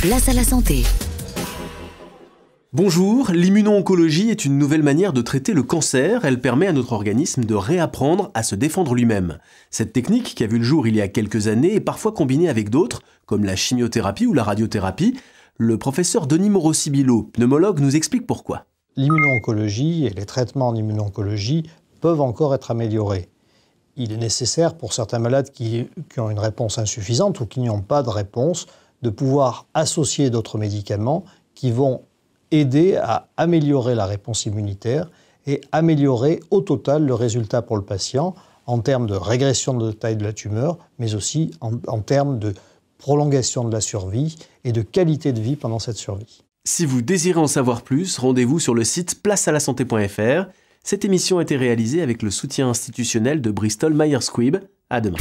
Place. à la santé. Bonjour, l'immuno-oncologie est une nouvelle manière de traiter le cancer. Elle permet à notre organisme de réapprendre à se défendre lui-même. Cette technique, qui a vu le jour il y a quelques années, est parfois combinée avec d'autres, comme la chimiothérapie ou la radiothérapie. Le professeur Denis Morosibilo, pneumologue, nous explique pourquoi. L'immuno-oncologie et les traitements en immuno-oncologie peuvent encore être améliorés. Il est nécessaire pour certains malades qui, qui ont une réponse insuffisante ou qui n'y ont pas de réponse de pouvoir associer d'autres médicaments qui vont aider à améliorer la réponse immunitaire et améliorer au total le résultat pour le patient en termes de régression de taille de la tumeur, mais aussi en, termes de prolongation de la survie et de qualité de vie pendant cette survie. Si vous désirez en savoir plus, rendez-vous sur le site placealasanté.fr. Cette émission a été réalisée avec le soutien institutionnel de Bristol Myers Squibb. À demain.